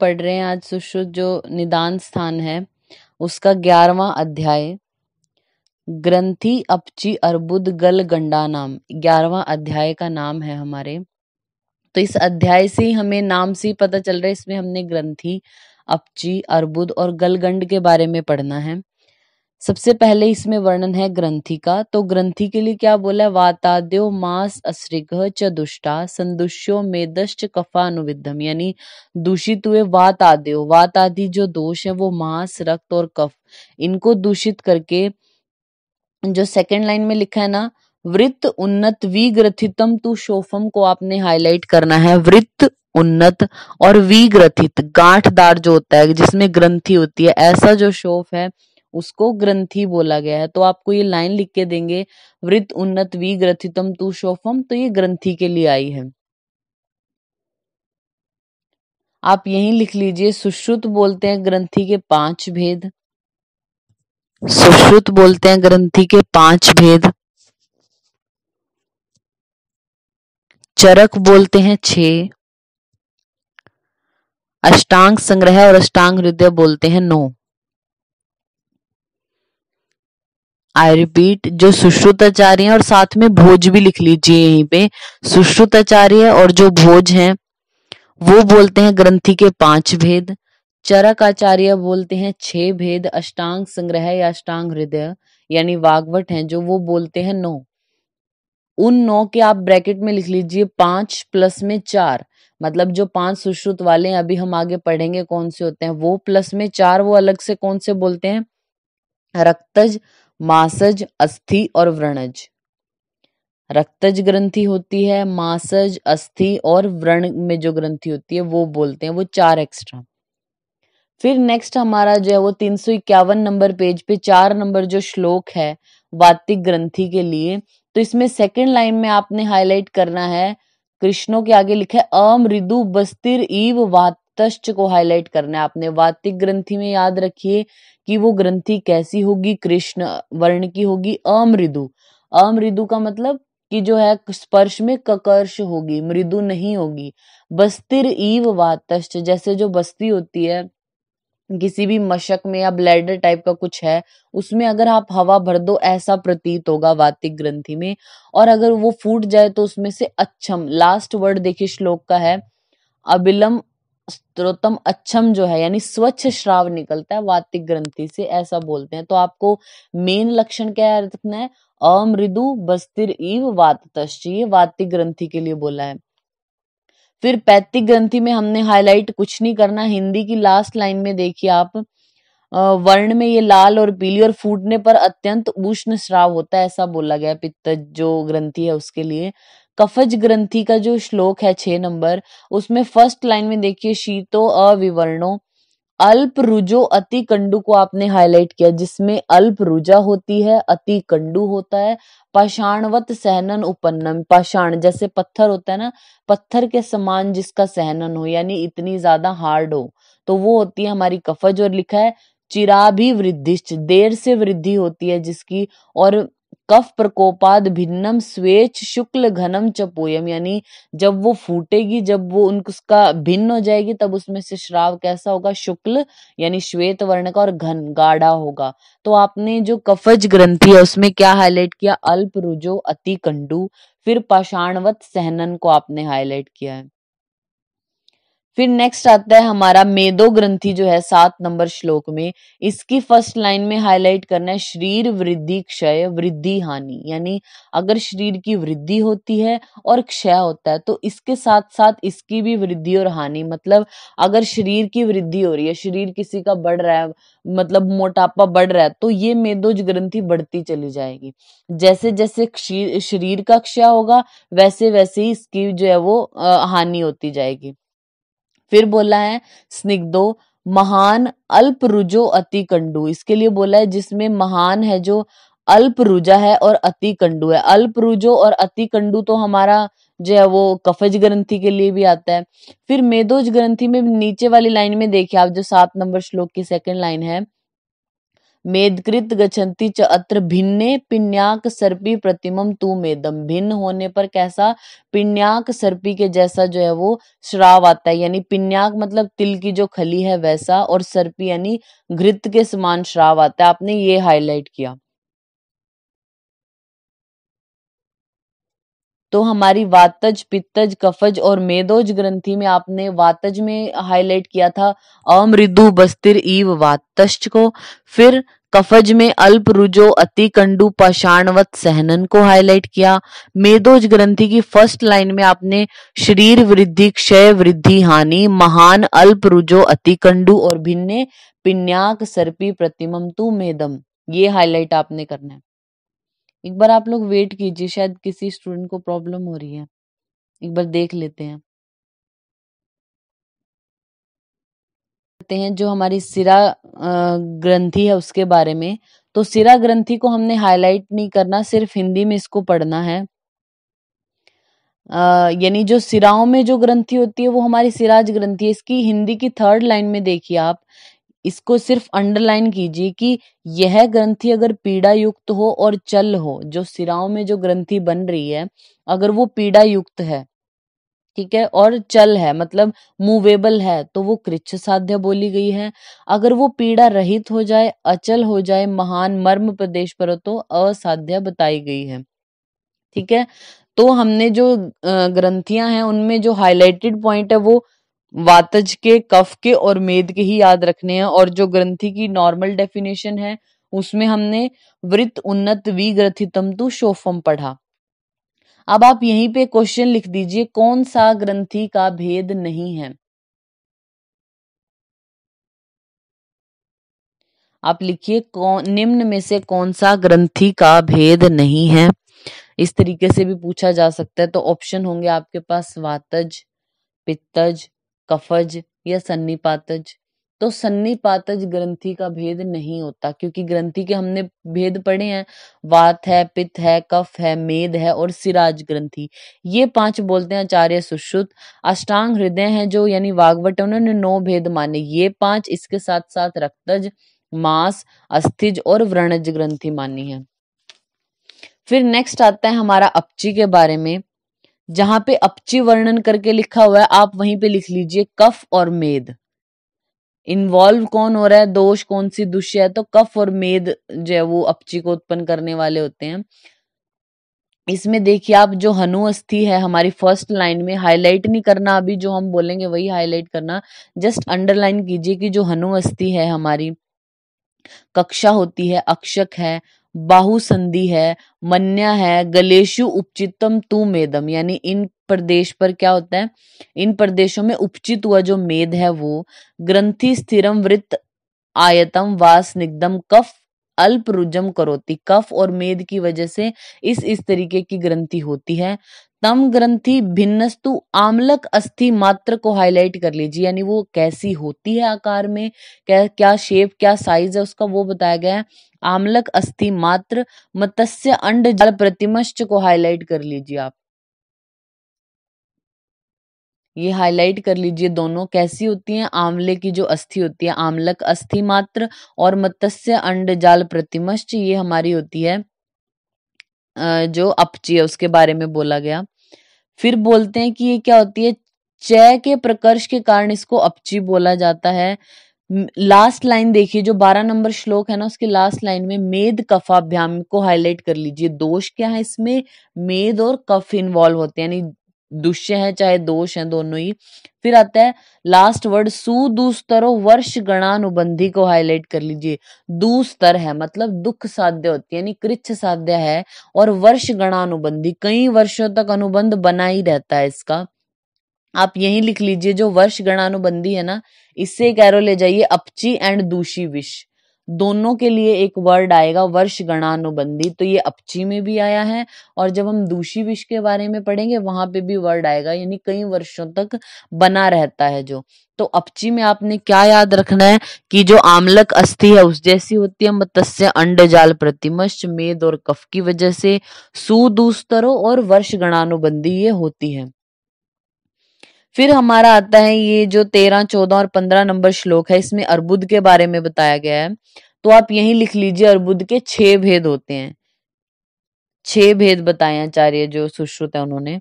पढ़ रहे हैं आज सुश्रुत जो निदान स्थान है उसका ग्यारहवा अध्याय ग्रंथि अपची अर्बुद गल गंडा नाम ग्यारहवा अध्याय का नाम है हमारे तो इस अध्याय से ही हमें नाम से ही पता चल रहा है इसमें हमने ग्रंथि अपची अर्बुद और गलगंड के बारे में पढ़ना है सबसे पहले इसमें वर्णन है ग्रंथि का तो ग्रंथि के लिए क्या बोला है वाताद्यो मास अस्रिक च दुष्टा संदुष्यो मेदश्च अनुविधम यानी दूषित हुए वात आदेव वात आदि जो दोष है वो मास रक्त और कफ इनको दूषित करके जो सेकेंड लाइन में लिखा है ना वृत्त उन्नत विग्रथितम तु शोफम को आपने हाईलाइट करना है वृत्त उन्नत और विग्रथित गांठदार जो होता है जिसमें ग्रंथि होती है ऐसा जो शोफ है उसको ग्रंथि बोला गया है तो आपको ये लाइन लिख के देंगे वृत्त उन्नत वी ग्रथितम तू शोफम तो ये ग्रंथी के लिए आई है आप यही लिख लीजिए सुश्रुत बोलते हैं ग्रंथी के पांच भेद सुश्रुत बोलते हैं ग्रंथी के पांच भेद चरक बोलते हैं छे अष्टांग संग्रह और अष्टांग हृदय बोलते हैं नौ आई रिपीट जो सुश्रुताचार्य है और साथ में भोज भी लिख लीजिए यहीं पे सुश्रुताचार्य और जो भोज है वो बोलते हैं ग्रंथि के पांच भेद चरक आचार्य बोलते हैं छह भेद अष्टांग संग्रह या अष्टांग हृदय यानी वागवट है जो वो बोलते हैं नौ उन नौ के आप ब्रैकेट में लिख लीजिए पांच प्लस में चार मतलब जो पांच सुश्रुत वाले हैं अभी हम आगे पढ़ेंगे कौन से होते हैं वो प्लस में चार वो अलग से कौन से बोलते हैं रक्तज मासज अस्थि और व्रणज रक्तज ग्रंथि होती है मासज अस्थि और व्रण में जो ग्रंथि होती है वो बोलते हैं वो चार एक्स्ट्रा फिर नेक्स्ट हमारा जो है वो तीन सौ इक्यावन नंबर पेज पे चार नंबर जो श्लोक है वातिक ग्रंथि के लिए तो इसमें सेकंड लाइन में आपने हाईलाइट करना है कृष्णों के आगे लिखा है अमृदु बस्तिर ईव वातश्च को हाईलाइट करना है आपने वातिक ग्रंथि में याद रखिए कि वो ग्रंथि कैसी होगी कृष्ण वर्ण की होगी अमृदु अमृदु का मतलब कि जो है स्पर्श में ककर्ष होगी मृदु नहीं होगी बस्तिर ईव वातश्च जैसे जो बस्ती होती है किसी भी मशक में या ब्लैडर टाइप का कुछ है उसमें अगर आप हवा भर दो ऐसा प्रतीत होगा वातिक ग्रंथि में और अगर वो फूट जाए तो उसमें से अच्छम लास्ट वर्ड देखिए श्लोक का है अबिलम स्त्रोतम अच्छम जो है यानी स्वच्छ श्राव निकलता है वातिक ग्रंथि से ऐसा बोलते हैं तो आपको मेन लक्षण क्या याद रखना है अमृदु बस्तिर इव वात ये वातिक ग्रंथि के लिए बोला है फिर पैतिक ग्रंथि में हमने हाईलाइट कुछ नहीं करना हिंदी की लास्ट लाइन में देखिए आप वर्ण में ये लाल और पीली और फूटने पर अत्यंत उष्ण श्राव होता है ऐसा बोला गया पित्त जो ग्रंथि है उसके लिए कफज ग्रंथि का जो श्लोक है छह नंबर उसमें फर्स्ट लाइन में देखिए शीतो अविवर्णो अल्प रुजो अति कंडू को आपने हाईलाइट किया जिसमें अल्प रुजा होती है अति कंडू होता है पाषाणवत सहनन उपन्नम पाषाण जैसे पत्थर होता है ना पत्थर के समान जिसका सहनन हो यानी इतनी ज्यादा हार्ड हो तो वो होती है हमारी कफज और लिखा है चिरा भी वृद्धिश्च देर से वृद्धि होती है जिसकी और कफ प्रकोपाद भिन्नम स्वेच शुक्ल घनम च पोयम यानी जब वो फूटेगी जब वो उनका भिन्न हो जाएगी तब उसमें से श्राव कैसा होगा शुक्ल यानी श्वेत वर्ण का और घन गाढ़ा होगा तो आपने जो कफज ग्रंथि है उसमें क्या हाईलाइट किया अल्प रुजो अति कंडू फिर पाषाणवत सहनन को आपने हाईलाइट किया है फिर नेक्स्ट आता है हमारा मेदो ग्रंथि जो है सात नंबर श्लोक में इसकी फर्स्ट लाइन में हाईलाइट करना है शरीर वृद्धि क्षय वृद्धि हानि यानी अगर शरीर की वृद्धि होती है और क्षय होता है तो इसके साथ साथ इसकी भी वृद्धि और हानि मतलब अगर शरीर की वृद्धि हो रही है शरीर किसी का बढ़ रहा है मतलब मोटापा बढ़ रहा है तो ये मेदोज ग्रंथि बढ़ती चली जाएगी जैसे जैसे शरीर का क्षय होगा वैसे वैसे ही इसकी जो है वो हानि होती जाएगी फिर बोला है स्निग्धो महान अल्प रुजो अति कंडू इसके लिए बोला है जिसमें महान है जो अल्प रुजा है और अति कंडू है अल्प रुजो और अति कंडू तो हमारा जो है वो कफज ग्रंथि के लिए भी आता है फिर मेदोज ग्रंथि में नीचे वाली लाइन में देखिए आप जो सात नंबर श्लोक की सेकंड लाइन है मेदकृत गच्छन्ति च अत्र भिन्ने पिण्याक सर्पी प्रतिमम तू मेदम भिन्न होने पर कैसा पिण्याक सर्पी के जैसा जो है वो श्राव आता है यानी पिण्याक मतलब तिल की जो खली है वैसा और सर्पी यानी घृत के समान श्राव आता है आपने ये हाईलाइट किया तो हमारी वातज पित्तज कफज और मेदोज ग्रंथि में आपने वातज में हाईलाइट किया था अमृदु बस्तिर ईव वातश्च को फिर कफज में अल्प रुजो अति कंडु पाषाणवत सहनन को हाईलाइट किया मेदोज ग्रंथि की फर्स्ट लाइन में आपने शरीर वृद्धि क्षय वृद्धि हानि महान अल्प रुजो अति कंडु और भिन्ने पिन्याक सर्पी प्रतिमम तु मेदम ये हाईलाइट आपने करना है एक बार आप लोग वेट कीजिए, शायद किसी स्टूडेंट को प्रॉब्लम हो रही है। एक बार देख लेते हैं। हैं जो हमारी सिरा ग्रंथि है उसके बारे में तो सिरा ग्रंथि को हमने हाईलाइट नहीं करना सिर्फ हिंदी में इसको पढ़ना है। यानी जो सिराओं में जो ग्रंथि होती है वो हमारी सिराज ग्रंथि है इसकी हिंदी की थर्ड लाइन में देखिए आप इसको सिर्फ अंडरलाइन कीजिए कि यह ग्रंथि अगर पीड़ा युक्त हो और चल हो जो सिराओं में जो ग्रंथि बन रही है अगर वो पीड़ा युक्त है ठीक है और चल है मतलब मूवेबल है तो वो कृच्छ साध्य बोली गई है अगर वो पीड़ा रहित हो जाए अचल हो जाए महान मर्म प्रदेश पर तो असाध्य बताई गई है ठीक है तो हमने जो ग्रंथियां हैं उनमें जो हाईलाइटेड पॉइंट है वो वातज के कफ के और मेद के ही याद रखने हैं और जो ग्रंथि की नॉर्मल डेफिनेशन है उसमें हमने वृत्त उन्नत विग्रथितमतु शोफम पढ़ा अब आप यहीं पे क्वेश्चन लिख दीजिए कौन सा ग्रंथि का भेद नहीं है आप लिखिए कौन निम्न में से कौन सा ग्रंथि का भेद नहीं है इस तरीके से भी पूछा जा सकता है तो ऑप्शन होंगे आपके पास वातज पित्तज कफज या सन्निपातज तो सन्निपातज ग्रंथि का भेद नहीं होता क्योंकि ग्रंथि के हमने भेद पढ़े हैं वात है पित्त है कफ है मेद है और सिराज ग्रंथि ये पांच बोलते हैं आचार्य सुश्रुत अष्टांग हृदय है जो यानी वागवट उन्होंने नौ भेद माने ये पांच इसके साथ साथ रक्तज मांस अस्थिज और व्रणज ग्रंथि मानी है फिर नेक्स्ट आता है हमारा अपची के बारे में जहां पे अपची वर्णन करके लिखा हुआ है आप वहीं पे लिख लीजिए कफ और मेद इन्वॉल्व कौन हो रहा है दोष कौन सी दुष्य है तो कफ और मेद जो है वो अपची को उत्पन्न करने वाले होते हैं इसमें देखिए आप जो हनु अस्थि है हमारी फर्स्ट लाइन में हाईलाइट नहीं करना अभी जो हम बोलेंगे वही हाईलाइट करना जस्ट अंडरलाइन कीजिए कि जो हनु अस्थि है हमारी कक्षा होती है अक्षक है बाहुसंधि है मन्या है गलेशु उपचितम तू मेदम यानी इन प्रदेश पर क्या होता है इन प्रदेशों में उपचित हुआ जो मेद है वो ग्रंथि स्थिरम वृत्त आयतम वास निगदम कफ अल्प रुजम करोती कफ और मेद की वजह से इस इस तरीके की ग्रंथि होती है तम ग्रंथि भिन्नस्तु आमलक अस्थि मात्र को हाईलाइट कर लीजिए यानी वो कैसी होती है आकार में क्या क्या शेप क्या साइज है उसका वो बताया गया है आम्लक अस्थि मात्र मत्स्य अंड जाल प्रतिमश्च को हाईलाइट कर लीजिए आप ये हाईलाइट कर लीजिए दोनों कैसी होती हैं आंवले की जो अस्थि होती है आमलक अस्थि मात्र और मत्स्य अंड जाल प्रतिमश्च ये हमारी होती है जो अपची है उसके बारे में बोला गया फिर बोलते हैं कि ये क्या होती है चय के प्रकर्ष के कारण इसको अपची बोला जाता है लास्ट लाइन देखिए जो बारह नंबर श्लोक है ना उसके लास्ट लाइन में मेद कफाभ्याम को हाईलाइट कर लीजिए दोष क्या है इसमें मेद और कफ इन्वॉल्व होते हैं दुष्य है चाहे दोष है दोनों ही फिर आता है लास्ट वर्ड सुदूस्तरो वर्ष गणानुबंधी को हाईलाइट कर लीजिए दूस्तर है मतलब दुख साध्य होती है यानी कृच्छ साध्य है और वर्ष गणानुबंधी कई वर्षों तक अनुबंध बना ही रहता है इसका आप यही लिख लीजिए जो वर्ष गणानुबंधी है ना इससे एक एरो ले जाइए अपची एंड दूषी विष दोनों के लिए एक वर्ड आएगा वर्ष गणानुबंधी तो ये अपची में भी आया है और जब हम दूषी विष के बारे में पढ़ेंगे वहां पे भी वर्ड आएगा यानी कई वर्षों तक बना रहता है जो तो अपची में आपने क्या याद रखना है कि जो आमलक अस्थि है उस जैसी होती है मत्स्य अंड जाल प्रतिमश मेद और कफ की वजह से सुदूस्तरों और वर्ष गणानुबंधी ये होती है फिर हमारा आता है ये जो तेरह चौदह और पंद्रह नंबर श्लोक है इसमें अर्बुद के बारे में बताया गया है तो आप यही लिख लीजिए अर्बुद के छह भेद होते हैं छह भेद बताए आचार्य जो सुश्रुत है उन्होंने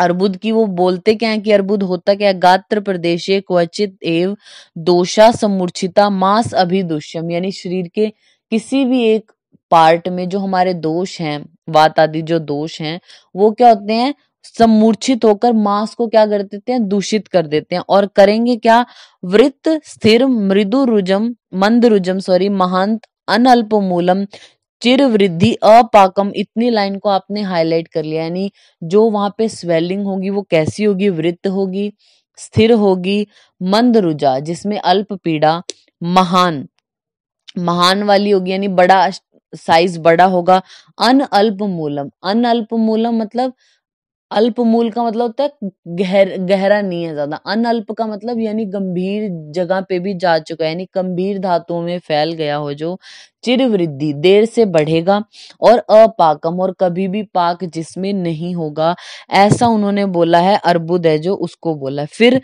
अर्बुद की वो बोलते क्या है कि अर्बुद होता क्या गात्र प्रदेश क्वचित एव दोषा समूर्छिता मास अभिदुष्यम यानी शरीर के किसी भी एक पार्ट में जो हमारे दोष हैं वात आदि जो दोष हैं वो क्या होते हैं सम्मूर्छित होकर मांस को क्या कर देते हैं दूषित कर देते हैं और करेंगे क्या वृत्त स्थिर मृदु रुजम मंद रुजम सॉरी महांत अनअल्प मूलम चिर वृद्धि अपाकम इतनी लाइन को आपने हाईलाइट कर लिया यानी जो वहां पे स्वेलिंग होगी वो कैसी होगी वृत्त होगी स्थिर होगी मंद रुजा जिसमें अल्प पीड़ा महान महान वाली होगी यानी बड़ा साइज बड़ा होगा अन अल्प मूलम अन अल्प मूलम मतलब अल्प मूल का मतलब होता है गहर गहरा नहीं है ज्यादा अनअल्प का मतलब यानी गंभीर जगह पे भी जा चुका है यानी गंभीर धातुओं में फैल गया हो जो चिर वृद्धि देर से बढ़ेगा और अपाकम और कभी भी पाक जिसमें नहीं होगा ऐसा उन्होंने बोला है अर्बुद है जो उसको बोला है फिर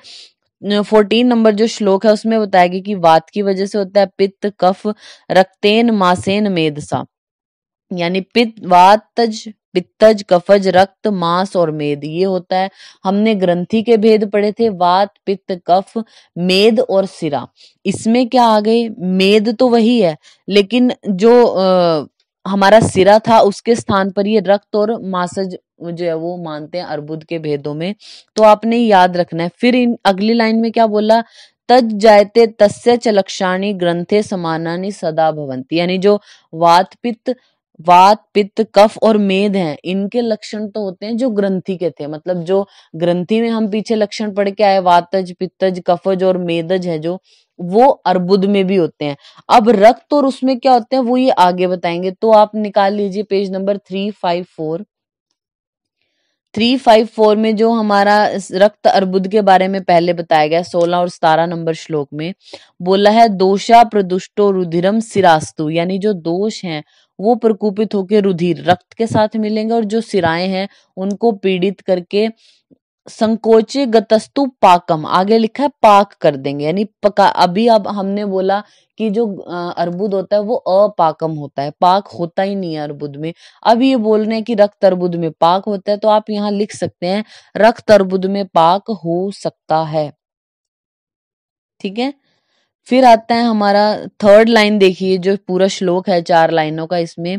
फोर्टीन नंबर जो श्लोक है उसमें बताया गया कि वात की वजह से होता है पित्त कफ रक्तेन मासेन मेदसा यानी पित्त वातज पित्तज कफज रक्त मांस और मेद ये होता है हमने ग्रंथि के भेद पढ़े थे वात पित्त कफ मेद और सिरा इसमें क्या आ गए मेद तो वही है लेकिन जो आ, हमारा सिरा था उसके स्थान पर ये रक्त और मांसज जो है वो मानते हैं अर्बुद के भेदों में तो आपने याद रखना है फिर इन अगली लाइन में क्या बोला तज जायते तस्य चलक्षाणी ग्रंथे समानानी सदा भवंती यानी जो वात पित्त वात पित्त कफ और मेद हैं इनके लक्षण तो होते हैं जो ग्रंथि के थे मतलब जो ग्रंथि में हम पीछे लक्षण पढ़ के आए वातज पित्तज कफज और मेदज है जो वो अर्बुद में भी होते हैं अब रक्त और उसमें क्या होते हैं वो ये आगे बताएंगे तो आप निकाल लीजिए page number three five four three five four में जो हमारा रक्त अर्बुद के बारे में पहले बताया गया सोलह और सतारह नंबर श्लोक में बोला है दोषा प्रदुष्टो रुधिरम सिरास्तु यानी जो दोष हैं वो प्रकोपित होकर रुधिर रक्त के साथ मिलेंगे और जो सिराए हैं उनको पीड़ित करके संकोचे गतस्तु पाकम आगे लिखा है पाक कर देंगे यानी पका अभी अब हमने बोला कि जो अर्बुद होता है वो अपाकम होता है पाक होता ही नहीं है अर्बुद में अब ये बोल रहे हैं कि रक्त अर्बुद में पाक होता है तो आप यहाँ लिख सकते हैं रक्त अर्बुद में पाक हो सकता है ठीक है फिर आता है हमारा थर्ड लाइन देखिए जो पूरा श्लोक है चार लाइनों का इसमें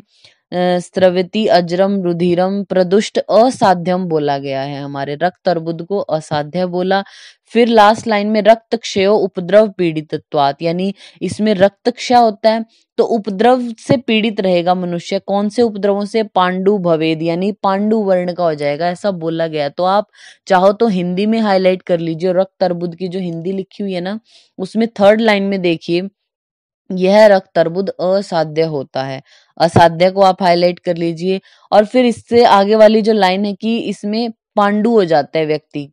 स्रविति अजरम रुधिरम प्रदुष्ट असाध्यम बोला गया है हमारे रक्त अर्बुद को असाध्य बोला फिर लास्ट लाइन में रक्त क्षय उपद्रव पीड़ितत्वात यानी इसमें रक्त क्षय होता है तो उपद्रव से पीड़ित रहेगा मनुष्य कौन से उपद्रवों से पांडु भवेद यानी पांडु वर्ण का हो जाएगा ऐसा बोला गया तो आप चाहो तो हिंदी में हाईलाइट कर लीजिए रक्त अर्बुद की जो हिंदी लिखी हुई है ना उसमें थर्ड लाइन में देखिए यह रक्त तरबुद असाध्य होता है असाध्य को आप हाईलाइट कर लीजिए और फिर इससे आगे वाली जो लाइन है कि इसमें पांडु हो जाता है व्यक्ति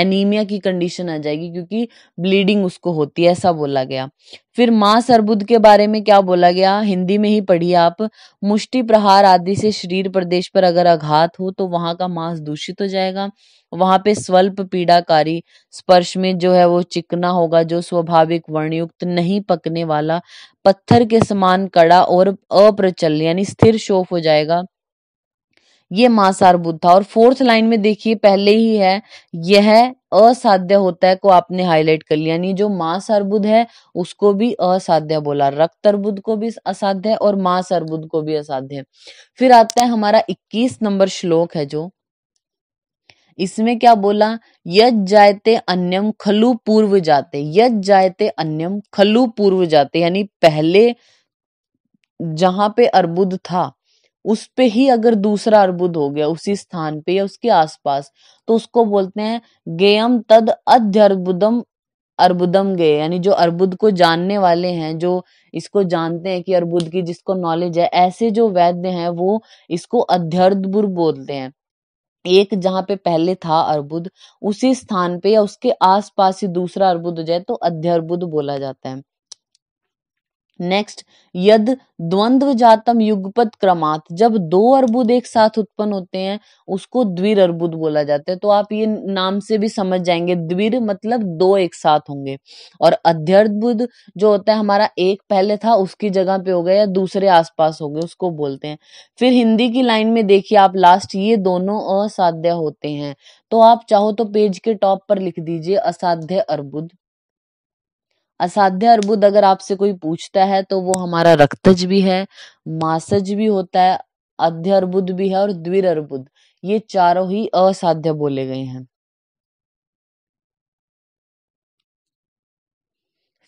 एनीमिया की कंडीशन आ जाएगी क्योंकि ब्लीडिंग उसको होती है ऐसा बोला गया फिर मां सरबुद के बारे में क्या बोला गया हिंदी में ही पढ़िए आप मुष्टि प्रहार आदि से शरीर प्रदेश पर अगर आघात हो तो वहां का मांस दूषित हो जाएगा वहां पे स्वल्प पीड़ाकारी स्पर्श में जो है वो चिकना होगा जो स्वाभाविक वर्णयुक्त नहीं पकने वाला पत्थर के समान कड़ा और अप्रचल यानी स्थिर शोफ हो जाएगा ये मासारभूत था और फोर्थ लाइन में देखिए पहले ही है यह असाध्य होता है को आपने हाईलाइट कर लिया यानी जो मांसअर्बुद है उसको भी असाध्य बोला रक्त अर्बुद को भी असाध्य है और मांसअर्बुद को भी असाध्य है फिर आता है हमारा 21 नंबर श्लोक है जो इसमें क्या बोला यज जायते अन्यम खलु पूर्व जाते यज जायते अन्यम खलु पूर्व जाते यानी पहले जहां पे अर्बुद था उस पे ही अगर दूसरा अर्बुद हो गया उसी स्थान पे या उसके आसपास तो उसको बोलते हैं गेयम तद अध्यर्बुदम अर्बुदम गए यानी जो अर्बुद को जानने वाले हैं जो इसको जानते हैं कि अर्बुद की जिसको नॉलेज है ऐसे जो वैद्य हैं वो इसको अध्यर्धबुर बोलते हैं एक जहां पे पहले था अर्बुद उसी स्थान पे या उसके आसपास ही दूसरा अर्बुद हो जाए तो अध्यर्बुद बोला जाता है नेक्स्ट यद द्वंद्व जातम युगपत क्रमात जब दो अर्बुद एक साथ उत्पन्न होते हैं उसको द्विर अर्बुद बोला जाता है तो आप ये नाम से भी समझ जाएंगे द्विर मतलब दो एक साथ होंगे और अध्यर्बुद जो होता है हमारा एक पहले था उसकी जगह पे हो गया या दूसरे आसपास हो गए उसको बोलते हैं फिर हिंदी की लाइन में देखिए आप लास्ट ये दोनों असाध्य होते हैं तो आप चाहो तो पेज के टॉप पर लिख दीजिए असाध्य अर्बुद असाध्य अर्बुद अगर आपसे कोई पूछता है तो वो हमारा रक्तज भी है मासज भी होता है अध्य अर्बुद भी है और द्विर अर्बुद ये चारों ही असाध्य बोले गए हैं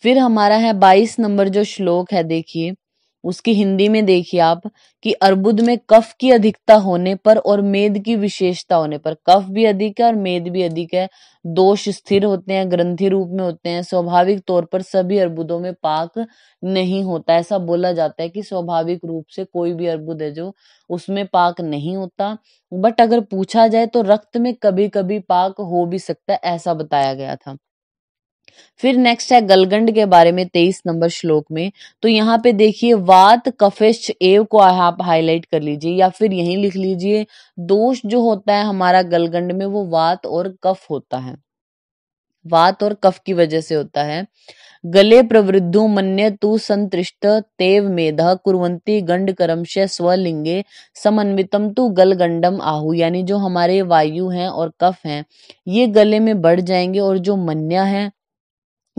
फिर हमारा है बाईस नंबर जो श्लोक है देखिए उसकी हिंदी में देखिए आप कि अर्बुद में कफ की अधिकता होने पर और मेद की विशेषता होने पर कफ भी अधिक है और मेद भी अधिक है दोष स्थिर होते हैं ग्रंथि रूप में होते हैं स्वाभाविक तौर पर सभी अर्बुदों में पाक नहीं होता ऐसा बोला जाता है कि स्वाभाविक रूप से कोई भी अर्बुद है जो उसमें पाक नहीं होता बट अगर पूछा जाए तो रक्त में कभी कभी पाक हो भी सकता है ऐसा बताया गया था फिर नेक्स्ट है गलगंड के बारे में तेईस नंबर श्लोक में तो यहाँ पे देखिए वात कफिश्च एव को आप हाईलाइट कर लीजिए या फिर यहीं लिख लीजिए दोष जो होता है हमारा गलगंड में वो वात और कफ होता है वात और कफ की वजह से होता है गले प्रवृद्धु मन्य तु संतृष्ट तेव मेध कुरवंती गंड कर्मश स्वलिंगे समन्वितम तु गलगंडम आहु यानी जो हमारे वायु हैं और कफ हैं ये गले में बढ़ जाएंगे और जो मन्या है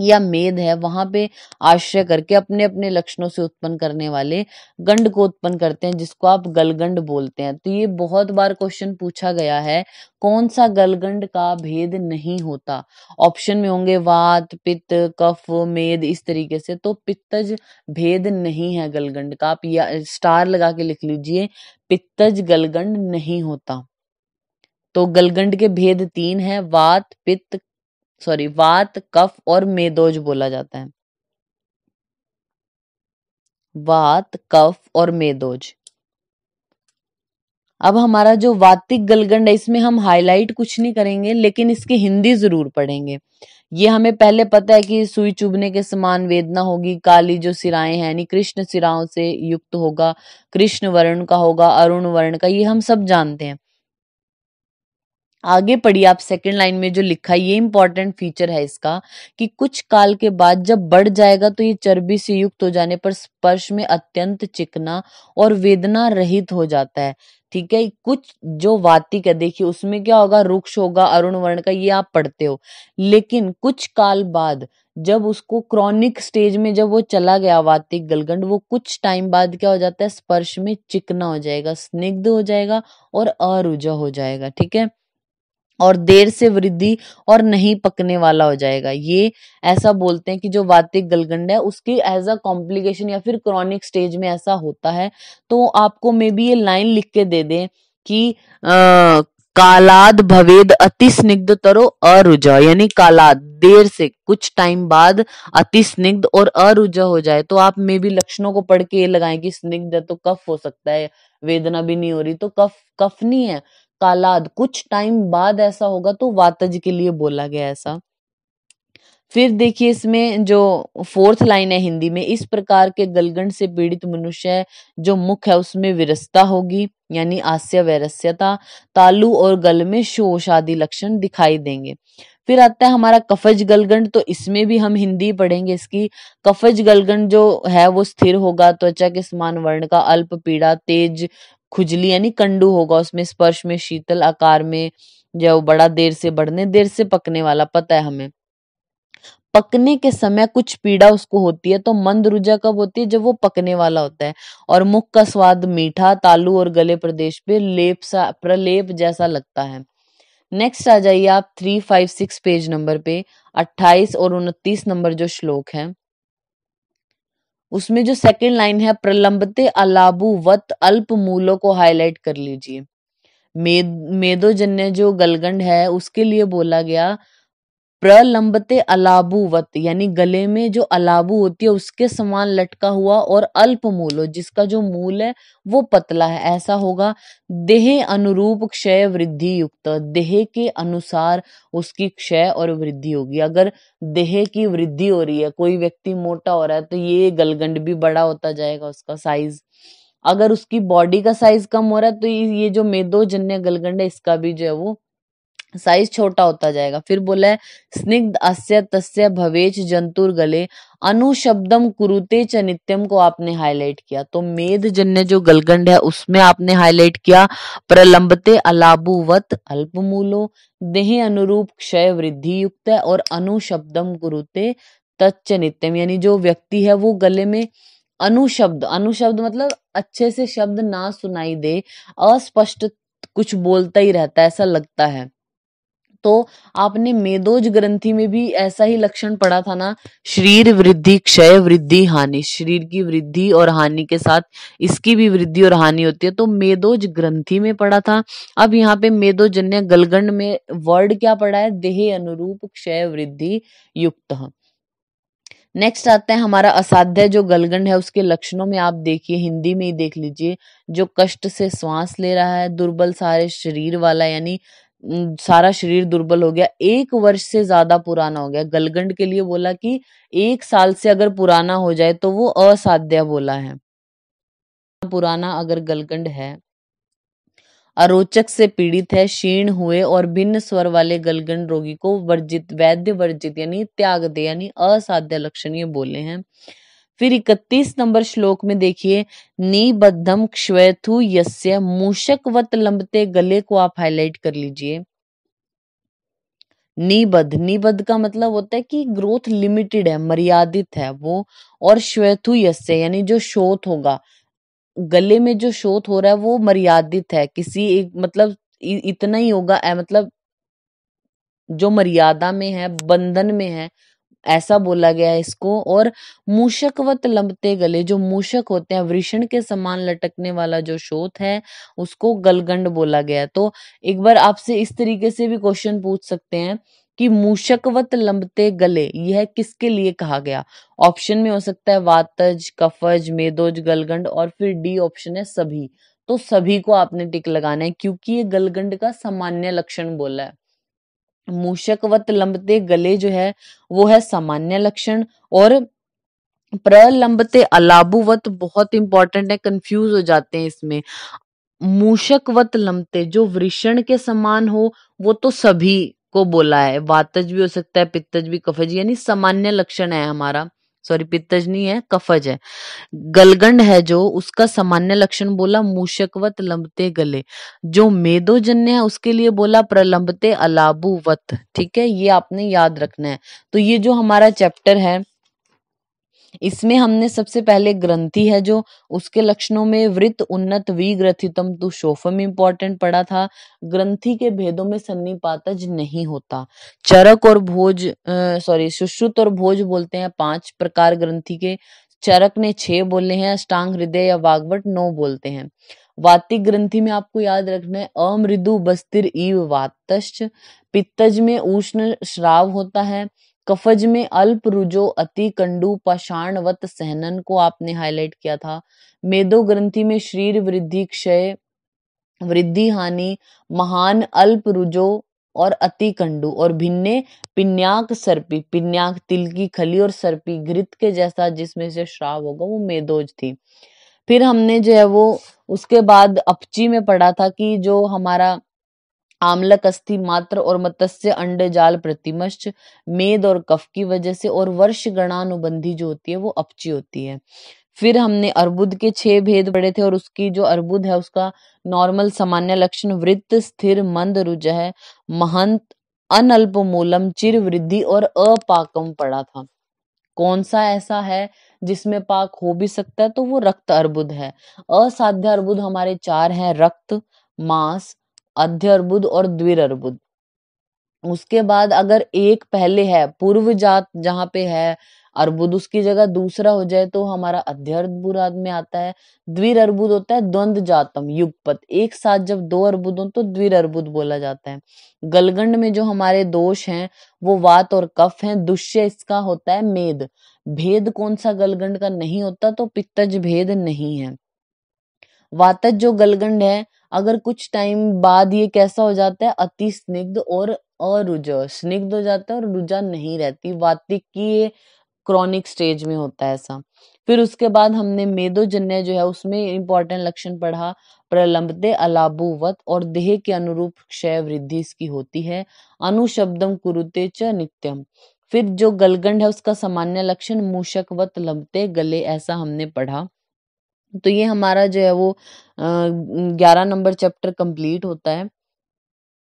या मेद है वहां पे आश्रय करके अपने अपने लक्षणों से उत्पन्न करने वाले गंड को उत्पन्न करते हैं जिसको आप गलगंड बोलते हैं तो ये बहुत बार क्वेश्चन पूछा गया है कौन सा गलगंड का भेद नहीं होता ऑप्शन में होंगे वात पित्त कफ मेद इस तरीके से तो पित्तज भेद नहीं है गलगंड का आप या स्टार लगा के लिख लीजिए पित्तज गलगंड नहीं होता तो गलगंड के भेद तीन है वात पित्त सॉरी वात कफ और मेदोज बोला जाता है वात कफ और मेदोज अब हमारा जो वातिक गलगंड है इसमें हम हाईलाइट कुछ नहीं करेंगे लेकिन इसकी हिंदी जरूर पढ़ेंगे ये हमें पहले पता है कि सुई चुभने के समान वेदना होगी काली जो सिराएं हैं यानी कृष्ण सिराओं से युक्त होगा कृष्ण वर्ण का होगा अरुण वर्ण का ये हम सब जानते हैं आगे पढ़िए आप सेकेंड लाइन में जो लिखा है ये इंपॉर्टेंट फीचर है इसका कि कुछ काल के बाद जब बढ़ जाएगा तो ये चर्बी से युक्त हो जाने पर स्पर्श में अत्यंत चिकना और वेदना रहित हो जाता है ठीक है कुछ जो वातिक है देखिए उसमें क्या होगा रुक्ष होगा अरुण वर्ण का ये आप पढ़ते हो लेकिन कुछ काल बाद जब उसको क्रॉनिक स्टेज में जब वो चला गया वातिक गलगंड वो कुछ टाइम बाद क्या हो जाता है स्पर्श में चिकना हो जाएगा स्निग्ध हो जाएगा और अरुजा हो जाएगा ठीक है और देर से वृद्धि और नहीं पकने वाला हो जाएगा ये ऐसा बोलते हैं कि जो वातिक गलगंड है उसकी एज अ कॉम्प्लिकेशन या फिर क्रॉनिक स्टेज में ऐसा होता है तो आपको मे बी ये लाइन लिख के दे दें कि आ, कालाद भवेद अति स्निग्ध तरो अरुजा यानी कालाद देर से कुछ टाइम बाद अति स्निग्ध और अरुजा हो जाए तो आप मे भी लक्षणों को पढ़ के ये लगाएं कि स्निग्ध तो कफ हो सकता है वेदना भी नहीं हो रही तो कफ कफ नहीं है कालाद कुछ टाइम बाद ऐसा होगा तो वातज के लिए बोला गया ऐसा फिर देखिए इसमें जो फोर्थ लाइन है हिंदी में इस प्रकार के गलगन से पीड़ित मनुष्य जो मुख है उसमें विरसता होगी यानी आस्य वैरस्यता तालू और गल में शोष आदि लक्षण दिखाई देंगे फिर आता है हमारा कफज गलगन तो इसमें भी हम हिंदी पढ़ेंगे इसकी कफज गलगन जो है वो स्थिर होगा त्वचा के समान वर्ण का अल्प पीड़ा तेज खुजली यानी कंडू होगा उसमें स्पर्श में शीतल आकार में जो बड़ा देर से बढ़ने देर से पकने वाला पता है हमें पकने के समय कुछ पीड़ा उसको होती है तो मंद रुजा कब होती है जब वो पकने वाला होता है और मुख का स्वाद मीठा तालू और गले प्रदेश पे लेप सा प्रलेप जैसा लगता है नेक्स्ट आ जाइए आप three five six page number पे अट्ठाईस और उनतीस नंबर जो श्लोक है उसमें जो सेकंड लाइन है प्रलंबते वत अल्प मूलों को हाईलाइट कर लीजिए मेद मेदोजन्य जो गलगंड है उसके लिए बोला गया प्रलंबते अलाबुवत यानी गले में जो अलाबू होती है उसके समान लटका हुआ और अल्प मूल जिसका जो मूल है वो पतला है ऐसा होगा देह अनुरूप क्षय वृद्धि युक्त देह के अनुसार उसकी क्षय और वृद्धि होगी अगर देह की वृद्धि हो रही है कोई व्यक्ति मोटा हो रहा है तो ये गलगंड भी बड़ा होता जाएगा उसका साइज अगर उसकी बॉडी का साइज कम हो रहा है तो ये जो मेदोजन्य गलगंड है इसका भी जो है वो साइज छोटा होता जाएगा फिर बोला है स्निग्ध अस्य तस्य भवेच जंतुर गले अनुशब्दम कुरुते च नित्यम को आपने हाईलाइट किया तो मेध जन्य जो गलगंड है उसमें आपने हाईलाइट किया प्रलंबते अलाबुवत अल्पमूलो देह अनुरूप क्षय वृद्धि युक्त है और अनुशब्दम कुरुते तच्च नित्यम यानी जो व्यक्ति है वो गले में अनुशब्द अनुशब्द मतलब अच्छे से शब्द ना सुनाई दे अस्पष्ट कुछ बोलता ही रहता है ऐसा लगता है तो आपने मेदोज ग्रंथि में भी ऐसा ही लक्षण पड़ा था ना शरीर वृद्धि क्षय वृद्धि हानि शरीर की वृद्धि और हानि के साथ इसकी भी वृद्धि और हानि होती है तो मेदोज ग्रंथि में पड़ा था अब यहाँ पे मेदोजन्य गलगंड में वर्ड क्या पड़ा है देह अनुरूप क्षय वृद्धि युक्त नेक्स्ट आता है हमारा असाध्य जो गलगंड है उसके लक्षणों में आप देखिए हिंदी में ही देख लीजिए जो कष्ट से श्वास ले रहा है दुर्बल सारे शरीर वाला यानी सारा शरीर दुर्बल हो गया एक वर्ष से ज्यादा पुराना हो गया गलगंड के लिए बोला कि एक साल से अगर पुराना हो जाए तो वो असाध्य बोला है पुराना अगर गलगंड है अरोचक से पीड़ित है क्षीण हुए और भिन्न स्वर वाले गलगंड रोगी को वर्जित वैद्य वर्जित यानी त्याग दे यानी असाध्य लक्षण ये बोले हैं फिर इकतीस नंबर श्लोक में देखिए निबद्धम क्षयथु यस्य वत लंबते गले को आप हाईलाइट कर लीजिए निबद्ध निबद्ध का मतलब होता है कि ग्रोथ लिमिटेड है मर्यादित है वो और श्वेतु यस्य यानी जो शोथ होगा गले में जो शोथ हो रहा है वो मर्यादित है किसी एक मतलब इतना ही होगा मतलब जो मर्यादा में है बंधन में है ऐसा बोला गया है इसको और मूषकवत लंबते गले जो मूषक होते हैं वृषण के समान लटकने वाला जो शोत है उसको गलगंड बोला गया तो एक बार आपसे इस तरीके से भी क्वेश्चन पूछ सकते हैं कि मूषकवत लंबते गले यह किसके लिए कहा गया ऑप्शन में हो सकता है वातज कफज मेदोज गलगंड और फिर डी ऑप्शन है सभी तो सभी को आपने टिक लगाना है क्योंकि ये गलगंड का सामान्य लक्षण बोला है मूषकवत लंबते गले जो है वो है सामान्य लक्षण और प्रलंबते अलाबुवत बहुत इंपॉर्टेंट है कंफ्यूज हो जाते हैं इसमें मूषकवत लंबते जो वृषण के समान हो वो तो सभी को बोला है वातज भी हो सकता है पित्तज भी कफज यानी सामान्य लक्षण है हमारा सॉरी पित्तज नहीं है कफज है गलगंड है जो उसका सामान्य लक्षण बोला मूषकवत लंबते गले जो मेदोजन्य है उसके लिए बोला प्रलंबते अलाबुवत ठीक है ये आपने याद रखना है तो ये जो हमारा चैप्टर है इसमें हमने सबसे पहले ग्रंथि है जो उसके लक्षणों में वृत्त उन्नत विग्रथितम तु शोफम इंपॉर्टेंट पड़ा था ग्रंथि के भेदों में सन्निपातज नहीं होता चरक और भोज सॉरी सुश्रुत और भोज बोलते हैं पांच प्रकार ग्रंथि के चरक ने छह बोले हैं अष्टांग हृदय या वागवट नौ बोलते हैं वातिक ग्रंथि में आपको याद रखना है अमृदु बस्तिर ईव वातश्च पित्तज में उष्ण श्राव होता है कफज में अल्प रुजो अति कंडू पाषाणवत सहनन को आपने हाईलाइट किया था मेदो ग्रंथि में शरीर वृद्धि क्षय वृद्धि हानि महान अल्प रुजो और अति कंडू और भिन्ने पिन्याक सर्पी पिन्याक तिल की खली और सर्पी घृत के जैसा जिसमें से श्राव होगा वो मेदोज थी फिर हमने जो है वो उसके बाद अपची में पढ़ा था कि जो हमारा आमलक अस्थि मात्र और मत्स्य अंड जाल प्रतिमश्च मेद और कफ की वजह से और वर्ष गणानुबंधी जो होती है वो अपची होती है फिर हमने अर्बुद के छह भेद पढ़े थे और उसकी जो अर्बुद है उसका नॉर्मल सामान्य लक्षण वृत्त स्थिर मंद रुज है महंत अनल्प मूलम चिर वृद्धि और अपाकम पड़ा था कौन सा ऐसा है जिसमें पाक हो भी सकता है तो वो रक्त अर्बुद है असाध्य अर्बुद हमारे चार हैं रक्त मांस अध्य अर्बुद और द्विर अर्बुद उसके बाद अगर एक पहले है पूर्व जात जहाँ पे है अर्बुद उसकी जगह दूसरा हो जाए तो हमारा अर्बुद में आता है द्विर अर्बुद होता है द्वंद जातम युगपत एक साथ जब दो अर्बुद हो तो द्विर अर्बुद बोला जाता है गलगंड में जो हमारे दोष हैं वो वात और कफ हैं दुष्य इसका होता है मेद भेद कौन सा गलगंड का नहीं होता तो पित्तज भेद नहीं है वातज जो गलगंड है अगर कुछ टाइम बाद ये कैसा हो जाता है अति स्निग्ध और अरुज स्निग्ध हो जाता है और रुझा नहीं रहती वातिक की ये क्रॉनिक स्टेज में होता है ऐसा फिर उसके बाद हमने मेदोजन्य जो है उसमें इंपॉर्टेंट लक्षण पढ़ा प्रलंबते अलाबुवत और देह के अनुरूप क्षय वृद्धि इसकी होती है अनुशब्दम कुरुते च नित्यम फिर जो गलगंड है उसका सामान्य लक्षण मूषकवत लंबते गले ऐसा हमने पढ़ा तो ये हमारा जो है वो ग्यारह नंबर चैप्टर कंप्लीट होता है